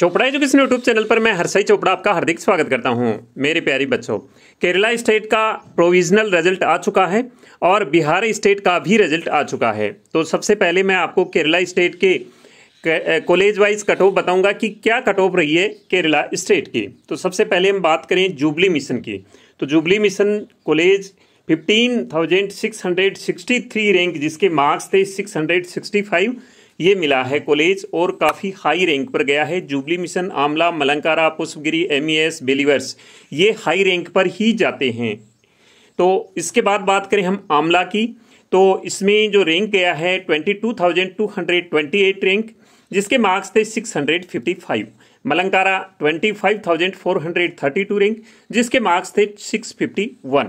Chopra education YouTube channel पर मैं हरसई चोपड़ा आपका हार्दिक स्वागत करता हूं मेरे प्यारे बच्चों केरला स्टेट का प्रोविजनल रिजल्ट आ चुका है और बिहार स्टेट का भी रिजल्ट आ चुका है तो सबसे पहले मैं आपको केरला स्टेट के कॉलेज वाइज कट ऑफ बताऊँगा कि क्या कट ऑफ रही है केरला स्टेट की तो सबसे पहले हम बात करें जुबली मिशन की तो Jubilee Mission college fifteen rank जिसके मार्क्स थे सिक्स ये मिला है कॉलेज और काफ़ी हाई रैंक पर गया है Jubilee Mission Amala Malankara Pushpagiri M Believers e ये हाई रैंक पर ही जाते हैं तो इसके बाद बात करें हम आमला की तो इसमें जो रैंक गया है 22,228 रैंक जिसके मार्क्स थे 655 मलंकारा 25,432 रैंक जिसके मार्क्स थे 651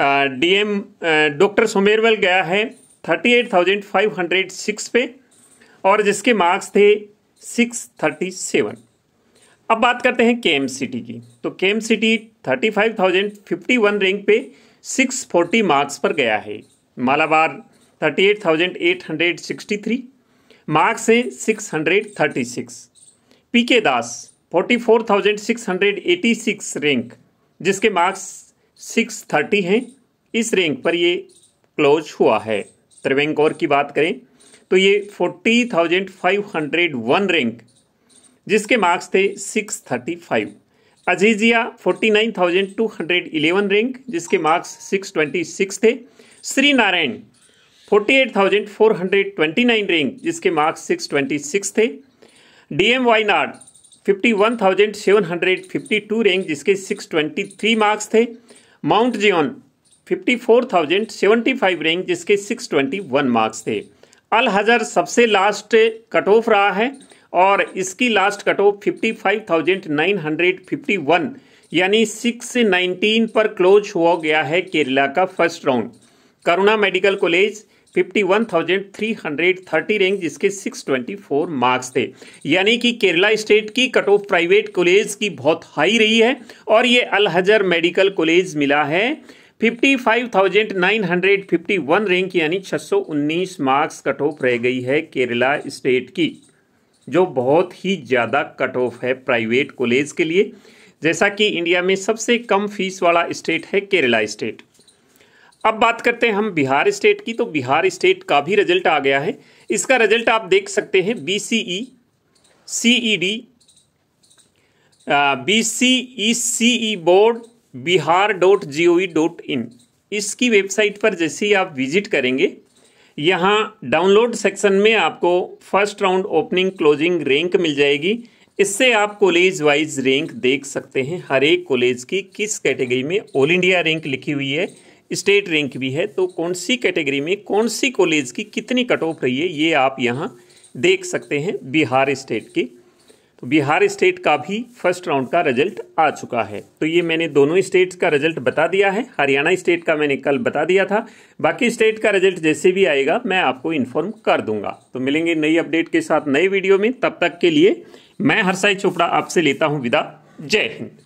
डीएम डॉक्टर सुमेरवल गया है thirty eight thousand five hundred six पे और जिसके मार्क्स थे सिक्स थर्टी सेवन अब बात करते हैं के एम सिटी की तो K M city thirty five thousand fifty one rank पे सिक्स फोर्टी मार्क्स पर गया है Malabar thirty eight thousand eight hundred sixty three marks हैं six hundred thirty six P K Das forty four thousand six hundred eighty six rank जिसके marks six thirty हैं इस rank पर ये क्लोज हुआ है त्रिवेंक और की बात करें तो ये forty thousand five hundred one rank जिसके मार्क्स थे six thirty five Azeezia forty nine thousand two hundred eleven rank जिसके मार्क्स सिक्स ट्वेंटी सिक्स थे Shri Narayana forty eight thousand four hundred twenty nine rank जिसके मार्क्स सिक्स ट्वेंटी सिक्स थे D M Wayanad fifty one thousand seven hundred fifty two rank जिसके six twenty three marks थे mount Zion 54,075 rank जिसके 621 marks थे अल हजर सबसे last cut off रहा है और इसकी लास्ट कट ऑफ 55,951 यानी 619 पर क्लोज हुआ गया है केरला का first round Karuna medical college 51,330 rank जिसके 624 मार्क्स थे यानी कि केरला स्टेट की कट ऑफ प्राइवेट कॉलेज की बहुत हाई रही है और ये अलहजर मेडिकल कॉलेज मिला है 55,951 रैंक यानी 619 मार्क्स कट ऑफ रह गई है केरला स्टेट की जो बहुत ही ज़्यादा कट ऑफ है प्राइवेट कॉलेज के लिए जैसा कि इंडिया में सबसे कम फीस वाला स्टेट है केरला स्टेट अब बात करते हैं हम बिहार स्टेट की तो बिहार स्टेट का भी रिजल्ट आ गया है इसका रिजल्ट आप देख सकते हैं B C E C E D B C E C E board Bihar dot G O E dot in इसकी वेबसाइट पर जैसे ही आप विजिट करेंगे यहाँ डाउनलोड सेक्शन में आपको first round opening closing rank मिल जाएगी इससे आप कॉलेज वाइज रैंक देख सकते हैं हर एक कॉलेज की किस कैटेगरी में ऑल इंडिया रैंक लिखी हुई है स्टेट रैंक भी है तो कौन सी कैटेगरी में कौन सी कॉलेज की कितनी कट ऑफ रही है ये आप यहाँ देख सकते हैं बिहार स्टेट के तो बिहार स्टेट का भी फर्स्ट राउंड का रिजल्ट आ चुका है तो ये मैंने दोनों स्टेट्स का रिजल्ट बता दिया है हरियाणा स्टेट का मैंने कल बता दिया था बाकी स्टेट का रिजल्ट जैसे भी आएगा मैं आपको इन्फॉर्म कर दूंगा तो मिलेंगे नई अपडेट के साथ नए वीडियो में तब तक के लिए मैं हरसाई चोपड़ा आपसे लेता हूँ विदा जय हिंद